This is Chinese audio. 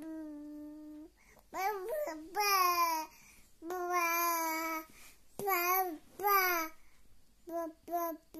嗯，爸爸，爸爸，爸爸，爸爸爸。